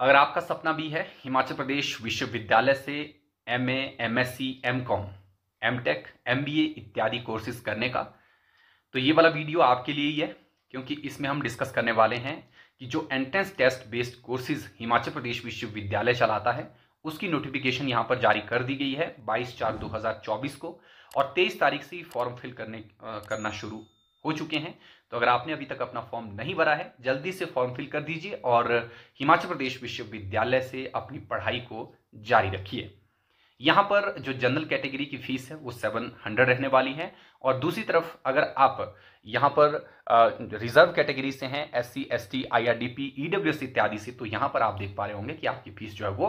अगर आपका सपना भी है हिमाचल प्रदेश विश्वविद्यालय से M A M S C M Com M Tech M B A इत्यादि कोर्सेज करने का तो ये वाला वीडियो आपके लिए ही है क्योंकि इसमें हम डिस्कस करने वाले हैं कि जो entrance test based courses Himachal Pradesh विश्वविद्यालय चलाता है उसकी नोटिफिकेशन यहाँ पर जारी कर दी गई है 22 चार 2024 को और 23 तारीख से फॉर्म फिल करने करना शुरू हो चुके हैं तो अगर आपने अभी तक अपना फॉर्म नहीं भरा है जल्दी से फॉर्म फिल कर दीजिए और हिमाचल प्रदेश विश्वविद्यालय से अपनी पढ़ाई को जारी रखिए यहां पर जो जनरल कैटेगरी की फीस है वो सेवन हंड्रेड रहने वाली है और दूसरी तरफ अगर आप यहां पर रिजर्व कैटेगरी से हैं S C S T I R D P E W W इत्यादि से तो यहां पर आप देख पा रहे होंगे कि आपकी फीस जो है वो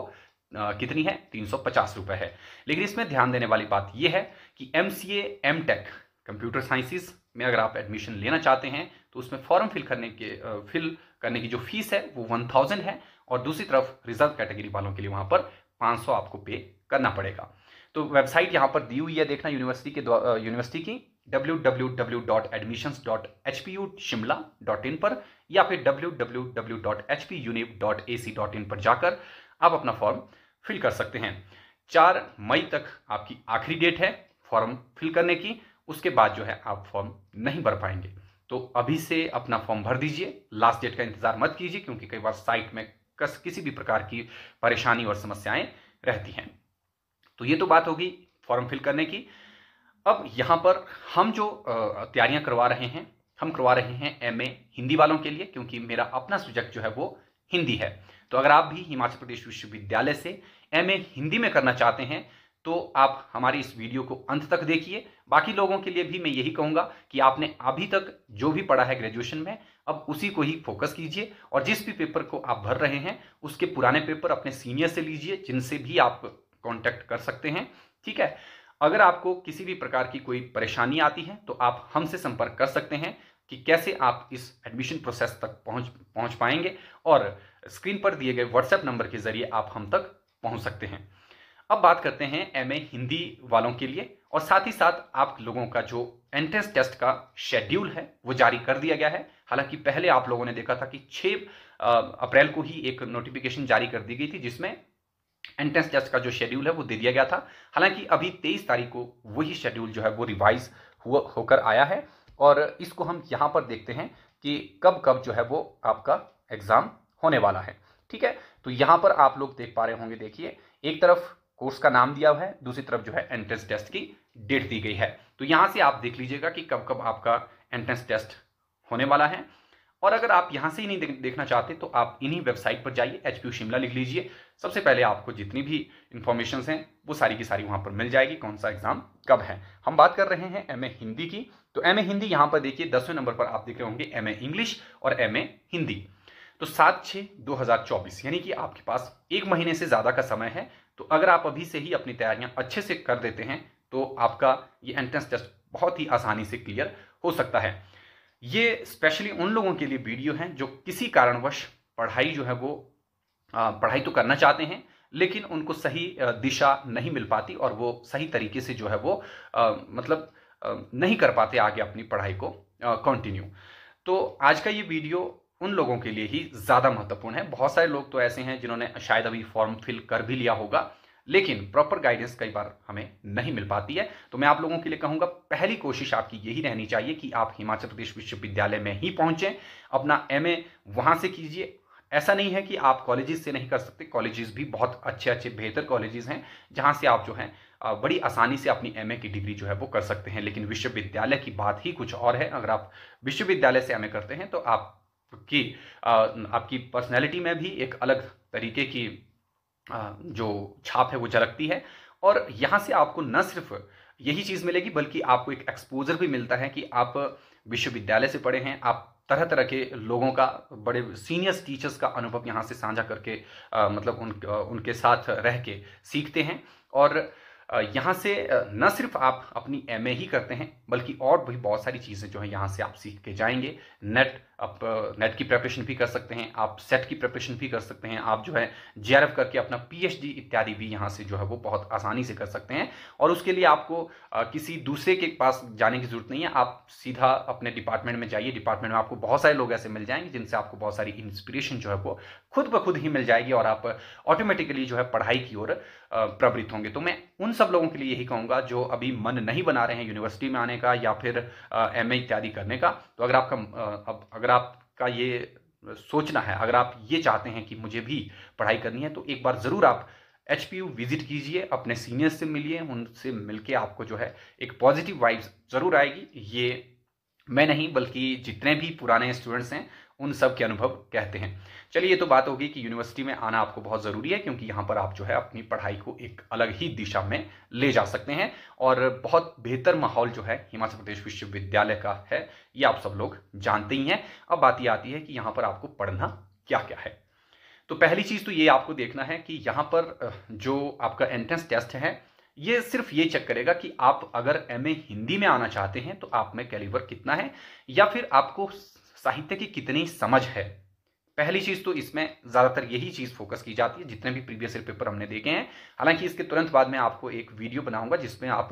आ, कितनी है तीन सौ पचास रुपए है लेकिन इसमें ध्यान देने वाली बात यह है कि M C M Tech computer sciences में अगर आप एडमिशन लेना चाहते हैं तो उसमें फॉर्म फिल करने के फिल करने की जो फीस है वो वन थाउजेंड है और दूसरी तरफ रिजर्व कैटेगरी वालों के लिए वहां पर पाँच सौ आपको पे करना पड़ेगा तो वेबसाइट यहां पर दी हुई है देखना यूनिवर्सिटी के यूनिवर्सिटी की इन पर या फिर इन पर जाकर आप अपना फॉर्म फिल कर सकते हैं चार मई तक आपकी आखिरी डेट है फॉर्म फिल करने की उसके बाद जो है आप फॉर्म नहीं भर पाएंगे तो अभी से अपना फॉर्म भर दीजिए लास्ट डेट का इंतजार मत कीजिए क्योंकि कई बार साइट में कस किसी भी प्रकार की परेशानी और समस्याएं रहती हैं तो ये तो बात होगी फॉर्म फिल करने की अब यहाँ पर हम जो तैयारियां करवा रहे हैं हम करवा रहे हैं एम हिंदी वालों के लिए क्योंकि मेरा अपना सब्जेक्ट जो है वो हिंदी है तो अगर आप भी हिमाचल प्रदेश विश्वविद्यालय से एम हिंदी में करना चाहते हैं तो आप हमारी इस वीडियो को अंत तक देखिए बाकी लोगों के लिए भी मैं यही कहूंगा कि आपने अभी तक जो भी पढ़ा है ग्रेजुएशन में अब उसी को ही फोकस कीजिए और जिस भी पेपर को आप भर रहे हैं उसके पुराने पेपर अपने सीनियर से लीजिए जिनसे भी आप कॉन्टैक्ट कर सकते हैं ठीक है अगर आपको किसी भी प्रकार की कोई परेशानी आती है तो आप हमसे संपर्क कर सकते हैं कि कैसे आप इस एडमिशन प्रोसेस तक पहुंच पहुंच पाएंगे और स्क्रीन पर दिए गए व्हाट्सएप नंबर के जरिए आप हम तक पहुंच सकते हैं अब बात करते हैं एम हिंदी वालों के लिए और साथ ही साथ आप लोगों का जो एंट्रेंस टेस्ट का शेड्यूल है वो जारी कर दिया गया है हालांकि पहले आप लोगों ने देखा था कि 6 अप्रैल को ही एक नोटिफिकेशन जारी कर दी गई थी जिसमें एंट्रेंस टेस्ट का जो शेड्यूल है वो दे दिया गया था हालांकि अभी तेईस तारीख को वही शेड्यूल जो है वो रिवाइज हुआ होकर आया है और इसको हम यहाँ पर देखते हैं कि कब कब जो है वो आपका एग्ज़ाम होने वाला है ठीक है तो यहाँ पर आप लोग देख पा रहे होंगे देखिए एक तरफ कोर्स का नाम दिया हुआ है दूसरी तरफ जो है एंट्रेंस टेस्ट की डेट दी गई है तो यहाँ से आप देख लीजिएगा कि कब कब आपका एंट्रेंस टेस्ट होने वाला है और अगर आप यहाँ से ही नहीं देखना चाहते तो आप इन्हीं वेबसाइट पर जाइए एच शिमला लिख लीजिए सबसे पहले आपको जितनी भी इन्फॉर्मेशन हैं वो सारी की सारी वहाँ पर मिल जाएगी कौन सा एग्ज़ाम कब है हम बात कर रहे हैं एम हिंदी की तो एम हिंदी यहाँ पर देखिए दसवें नंबर पर आप देख रहे होंगे एम इंग्लिश और एम हिंदी तो सात छः दो हज़ार चौबीस यानी कि आपके पास एक महीने से ज़्यादा का समय है तो अगर आप अभी से ही अपनी तैयारियां अच्छे से कर देते हैं तो आपका ये एंट्रेंस टेस्ट बहुत ही आसानी से क्लियर हो सकता है ये स्पेशली उन लोगों के लिए वीडियो हैं जो किसी कारणवश पढ़ाई जो है वो पढ़ाई तो करना चाहते हैं लेकिन उनको सही दिशा नहीं मिल पाती और वो सही तरीके से जो है वो मतलब नहीं कर पाते आगे अपनी पढ़ाई को कंटिन्यू तो आज का ये वीडियो उन लोगों के लिए ही ज़्यादा महत्वपूर्ण है बहुत सारे लोग तो ऐसे हैं जिन्होंने शायद अभी फॉर्म फिल कर भी लिया होगा लेकिन प्रॉपर गाइडेंस कई बार हमें नहीं मिल पाती है तो मैं आप लोगों के लिए कहूंगा पहली कोशिश आपकी यही रहनी चाहिए कि आप हिमाचल प्रदेश विश्वविद्यालय में ही पहुंचे अपना एम ए वहां से कीजिए ऐसा नहीं है कि आप कॉलेजेस से नहीं कर सकते कॉलेजेस भी बहुत अच्छे अच्छे बेहतर कॉलेजेस हैं जहां से आप जो हैं बड़ी आसानी से अपनी एमए की डिग्री जो है वो कर सकते हैं लेकिन विश्वविद्यालय की बात ही कुछ और है अगर आप विश्वविद्यालय से एमए करते हैं तो आप कि आपकी पर्सनैलिटी में भी एक अलग तरीके की जो छाप है वो झलकती है और यहाँ से आपको न सिर्फ यही चीज़ मिलेगी बल्कि आपको एक एक्सपोजर भी मिलता है कि आप विश्वविद्यालय से पढ़े हैं आप तरह तरह के लोगों का बड़े सीनियर्स टीचर्स का अनुभव यहाँ से साझा करके आ, मतलब उन उनके साथ रह के सीखते हैं और यहाँ से न सिर्फ आप अपनी एमए ही करते हैं बल्कि और भी बहुत सारी चीज़ें जो हैं यहाँ से आप सीख के जाएंगे नेट आप नेट की प्रेपरेशन भी कर सकते हैं आप सेट की प्रेपरेशन भी कर सकते हैं आप जो है जे करके अपना पीएचडी इत्यादि भी यहाँ से जो है वो बहुत आसानी से कर सकते हैं और उसके लिए आपको किसी दूसरे के पास जाने की ज़रूरत नहीं है आप सीधा अपने डिपार्टमेंट में जाइए डिपार्टमेंट में आपको बहुत सारे लोग ऐसे मिल जाएंगे जिनसे आपको बहुत सारी इंस्पिरेशन जो है वो खुद ब खुद ही मिल जाएगी और आप ऑटोमेटिकली जो है पढ़ाई की ओर प्रवृत्त होंगे तो मैं उन सब लोगों के लिए यही कहूँगा जो अभी मन नहीं बना रहे हैं यूनिवर्सिटी में आने का या फिर एम इत्यादि करने का तो अगर आपका अब अगर अगर आपका ये सोचना है अगर आप ये चाहते हैं कि मुझे भी पढ़ाई करनी है तो एक बार ज़रूर आप एच विजिट कीजिए अपने सीनियर से मिलिए उनसे मिलके आपको जो है एक पॉजिटिव वाइब्स ज़रूर आएगी ये मैं नहीं बल्कि जितने भी पुराने स्टूडेंट्स हैं उन सब के अनुभव कहते हैं चलिए ये तो बात होगी कि यूनिवर्सिटी में आना आपको बहुत ज़रूरी है क्योंकि यहाँ पर आप जो है अपनी पढ़ाई को एक अलग ही दिशा में ले जा सकते हैं और बहुत बेहतर माहौल जो है हिमाचल प्रदेश विश्वविद्यालय का है ये आप सब लोग जानते ही हैं अब बात ये आती है कि यहाँ पर आपको पढ़ना क्या क्या है तो पहली चीज़ तो ये आपको देखना है कि यहाँ पर जो आपका एंट्रेंस टेस्ट है ये सिर्फ ये चेक करेगा कि आप अगर एम हिंदी में आना चाहते हैं तो आप में कैलिवर कितना है या फिर आपको साहित्य की कितनी समझ है पहली चीज तो इसमें ज्यादातर यही चीज फोकस की जाती है जितने भी प्रीवियस ईयर पेपर हमने देखे हैं हालांकि इसके तुरंत बाद में आपको एक वीडियो बनाऊंगा जिसमें आप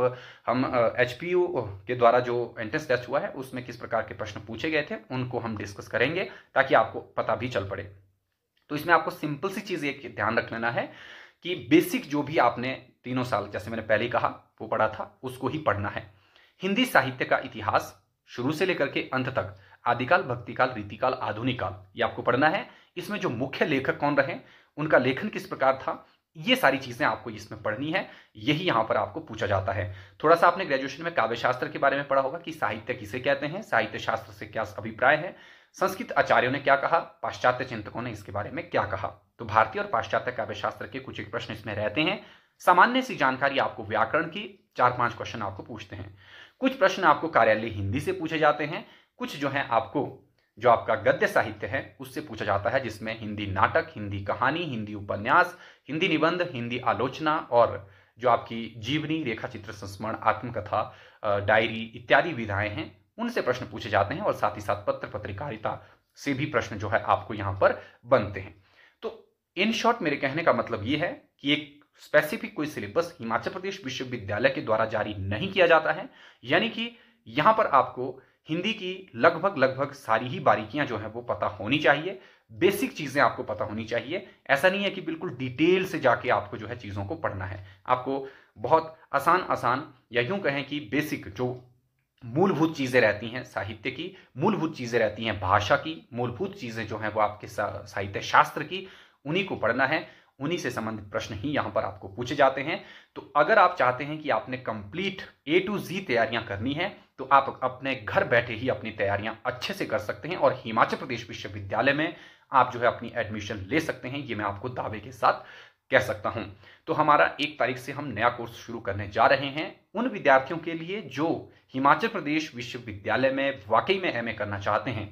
हम एच के द्वारा जो एंट्रेंस टेस्ट हुआ है उसमें किस प्रकार के प्रश्न पूछे गए थे उनको हम डिस्कस करेंगे ताकि आपको पता भी चल पड़े तो इसमें आपको सिंपल सी चीज एक ध्यान रख लेना है कि बेसिक जो भी आपने तीनों साल जैसे मैंने पहले कहा वो पढ़ा था उसको ही पढ़ना है हिंदी साहित्य का इतिहास शुरू से लेकर के अंत तक आदिकाल भक्तिकाल रीतिकाल आधुनिक काल ये आपको पढ़ना है इसमें जो मुख्य लेखक कौन रहे उनका लेखन किस प्रकार था ये सारी चीज़ें आपको इसमें पढ़नी है यही यहां पर आपको पूछा जाता है थोड़ा सा आपने ग्रेजुएशन में काव्य शास्त्र के बारे में पढ़ा होगा कि साहित्य किसे कहते हैं साहित्य शास्त्र से क्या अभिप्राय है संस्कृत आचार्यों ने क्या कहा पाश्चात्य चिंतकों ने इसके बारे में क्या कहा तो भारतीय और पाश्चात्य काव्य शास्त्र के कुछ एक प्रश्न इसमें रहते हैं सामान्य सी जानकारी आपको व्याकरण की चार पांच क्वेश्चन आपको पूछते हैं कुछ प्रश्न आपको कार्यालय हिंदी से पूछे जाते हैं कुछ जो है आपको जो आपका गद्य साहित्य है उससे पूछा जाता है जिसमें हिंदी नाटक हिंदी कहानी हिंदी उपन्यास हिंदी निबंध हिंदी आलोचना और जो आपकी जीवनी रेखा चित्र संस्मरण आत्मकथा डायरी इत्यादि विधाएं हैं उनसे प्रश्न पूछे जाते हैं और साथ ही साथ पत्र पत्रकारिता से भी प्रश्न जो है आपको यहाँ पर बनते हैं तो इन शॉर्ट मेरे कहने का मतलब ये है कि एक स्पेसिफिक कोई सिलेबस हिमाचल प्रदेश विश्वविद्यालय के द्वारा जारी नहीं किया जाता है यानी कि यहाँ पर आपको हिंदी की लगभग लगभग सारी ही बारीकियां जो हैं वो पता होनी चाहिए बेसिक चीज़ें आपको पता होनी चाहिए ऐसा नहीं है कि बिल्कुल डिटेल से जाके आपको जो है चीज़ों को पढ़ना है आपको बहुत आसान आसान या यूं कहें कि बेसिक जो मूलभूत चीज़ें रहती हैं साहित्य की मूलभूत चीज़ें रहती हैं भाषा की मूलभूत चीज़ें जो हैं वो आपके साहित्य शास्त्र की उन्हीं को पढ़ना है उन्हीं से संबंधित प्रश्न ही यहाँ पर आपको पूछे जाते हैं तो अगर आप चाहते हैं कि आपने कंप्लीट ए टू जी तैयारियां करनी है तो आप अपने घर बैठे ही अपनी तैयारियां अच्छे से कर सकते हैं और हिमाचल प्रदेश विश्वविद्यालय में आप जो है अपनी एडमिशन ले सकते हैं ये मैं आपको दावे के साथ कह सकता हूं तो हमारा एक तारीख से हम नया कोर्स शुरू करने जा रहे हैं उन विद्यार्थियों के लिए जो हिमाचल प्रदेश विश्वविद्यालय में वाकई में एमए करना चाहते हैं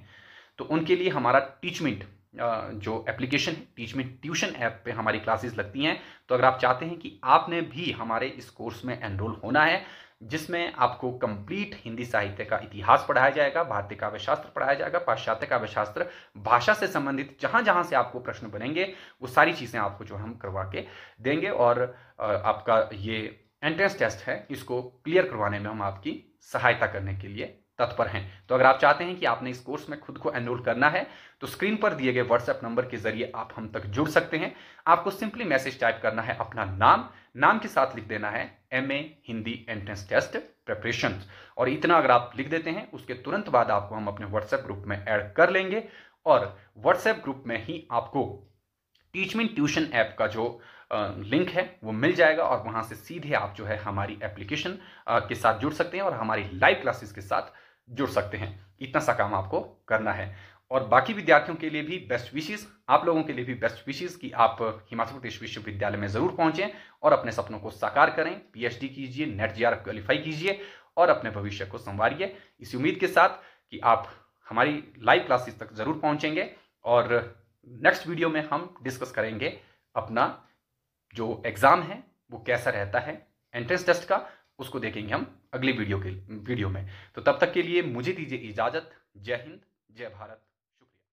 तो उनके लिए हमारा टीचमेंट जो एप्लीकेशन है टीच में ट्यूशन ऐप पे हमारी क्लासेस लगती हैं तो अगर आप चाहते हैं कि आपने भी हमारे इस कोर्स में एनरोल होना है जिसमें आपको कंप्लीट हिंदी साहित्य का इतिहास पढ़ाया जाएगा भारतीय काव्य शास्त्र पढ़ाया जाएगा पाश्चात्य काव्य शास्त्र भाषा से संबंधित जहां जहां से आपको प्रश्न बनेंगे वो सारी चीज़ें आपको जो हम करवा के देंगे और आपका ये एंट्रेंस टेस्ट है इसको क्लियर करवाने में हम आपकी सहायता करने के लिए तत्पर हैं तो अगर आप चाहते हैं कि आपने इस कोर्स में खुद को एनरोल करना है तो स्क्रीन पर दिए गए व्हाट्सएप नंबर के जरिए आप हम तक जुड़ सकते हैं आपको सिंपली मैसेज टाइप करना है अपना नाम नाम के साथ लिख देना है M A Hindi entrance test preparation और इतना अगर आप लिख देते हैं उसके तुरंत बाद आपको हम अपने व्हाट्सएप ग्रुप में ऐड कर लेंगे और व्हाट्सएप ग्रुप में ही आपको टीचमिन ट्यूशन ऐप का जो लिंक है वो मिल जाएगा और वहाँ से सीधे आप जो है हमारी एप्लीकेशन के साथ जुड़ सकते हैं और हमारी लाइव क्लासेस के साथ जुड़ सकते हैं इतना सा काम आपको करना है और बाकी विद्यार्थियों के लिए भी बेस्ट विशेष आप लोगों के लिए भी बेस्ट विशेष कि आप हिमाचल प्रदेश विश्वविद्यालय में ज़रूर पहुंचे और अपने सपनों को साकार करें पीएचडी कीजिए नेट जी क्वालिफाई कीजिए और अपने भविष्य को संवारिए इस उम्मीद के साथ कि आप हमारी लाइव क्लासेस तक ज़रूर पहुँचेंगे और नेक्स्ट वीडियो में हम डिस्कस करेंगे अपना जो एग्ज़ाम है वो कैसा रहता है एंट्रेंस टेस्ट का उसको देखेंगे हम अगली वीडियो के वीडियो में तो तब तक के लिए मुझे दीजिए इजाज़त जय हिंद जय भारत